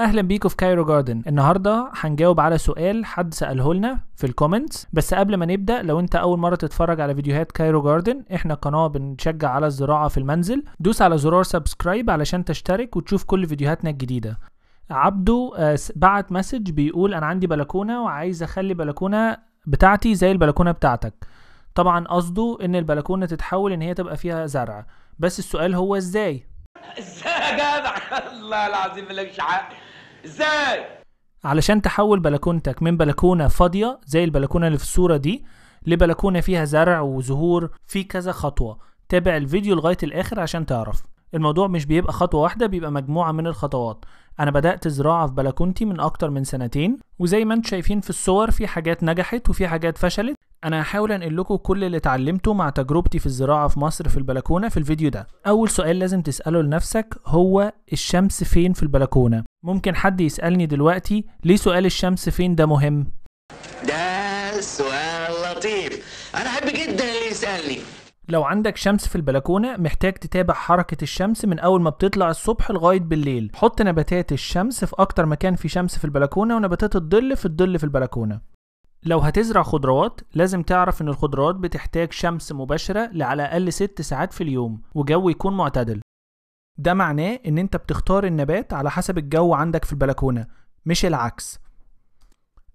اهلا بيكم في كايرو جاردن النهارده هنجاوب على سؤال حد ساله لنا في الكومنتس بس قبل ما نبدا لو انت اول مره تتفرج على فيديوهات كايرو جاردن احنا قناه بنشجع على الزراعه في المنزل دوس على زرار سبسكرايب علشان تشترك وتشوف كل فيديوهاتنا الجديده عبده آه، بعت مسج بيقول انا عندي بلكونه وعايز اخلي بلكونه بتاعتي زي البلكونه بتاعتك طبعا قصده ان البلكونه تتحول ان هي تبقى فيها زرع بس السؤال هو ازاي ازاي يا جدع الله العظيم مالكش حق ازاي علشان تحول بلكونتك من بلكونه فاضيه زي البلكونه اللي في الصوره دي لبلكونه فيها زرع وزهور في كذا خطوه تابع الفيديو لغايه الاخر عشان تعرف الموضوع مش بيبقى خطوه واحده بيبقى مجموعه من الخطوات انا بدات زراعه في بلكونتي من اكتر من سنتين وزي ما انتم شايفين في الصور في حاجات نجحت وفي حاجات فشلت انا هحاول انقل لكم كل اللي اتعلمته مع تجربتي في الزراعه في مصر في البلكونه في الفيديو ده اول سؤال لازم تساله لنفسك هو الشمس فين في البلكونه ممكن حد يسالني دلوقتي ليه سؤال الشمس فين ده مهم ده سؤال لطيف انا احب جدا اللي يسالني لو عندك شمس في البلكونه محتاج تتابع حركه الشمس من اول ما بتطلع الصبح لغايه بالليل حط نباتات الشمس في اكتر مكان في شمس في البلكونه ونباتات الظل في الظل في البلكونه لو هتزرع خضروات لازم تعرف ان الخضروات بتحتاج شمس مباشرة لعلى الاقل ست ساعات في اليوم وجو يكون معتدل ده معناه ان انت بتختار النبات على حسب الجو عندك في البلكونة مش العكس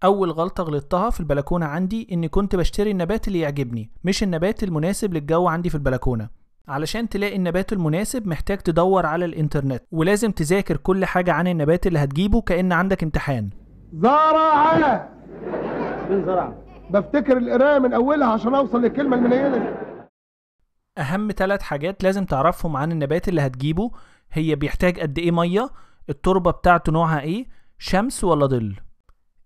اول غلطة غلطتها في البلكونة عندي اني كنت بشتري النبات اللي يعجبني مش النبات المناسب للجو عندي في البلكونة علشان تلاقي النبات المناسب محتاج تدور على الانترنت ولازم تذاكر كل حاجة عن النبات اللي هتجيبه كأن عندك امتحان زرع بن بفتكر القرايه من اولها عشان اوصل للكلمه المنيله اهم ثلاث حاجات لازم تعرفهم عن النبات اللي هتجيبه هي بيحتاج قد ايه ميه التربه بتاعته نوعها ايه شمس ولا ظل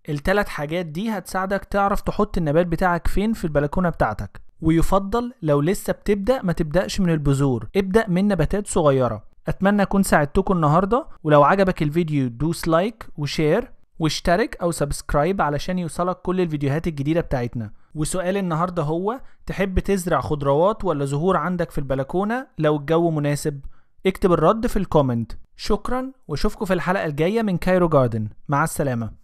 الثلاث حاجات دي هتساعدك تعرف تحط النبات بتاعك فين في البلكونه بتاعتك ويفضل لو لسه بتبدا ما تبداش من البذور ابدا من نباتات صغيره اتمنى اكون ساعدتكم النهارده ولو عجبك الفيديو دوس لايك وشير واشترك او سبسكرايب علشان يوصلك كل الفيديوهات الجديده بتاعتنا وسؤال النهارده هو تحب تزرع خضروات ولا زهور عندك في البلكونه لو الجو مناسب اكتب الرد في الكومنت شكرا واشوفكوا في الحلقه الجايه من كايرو جاردن مع السلامه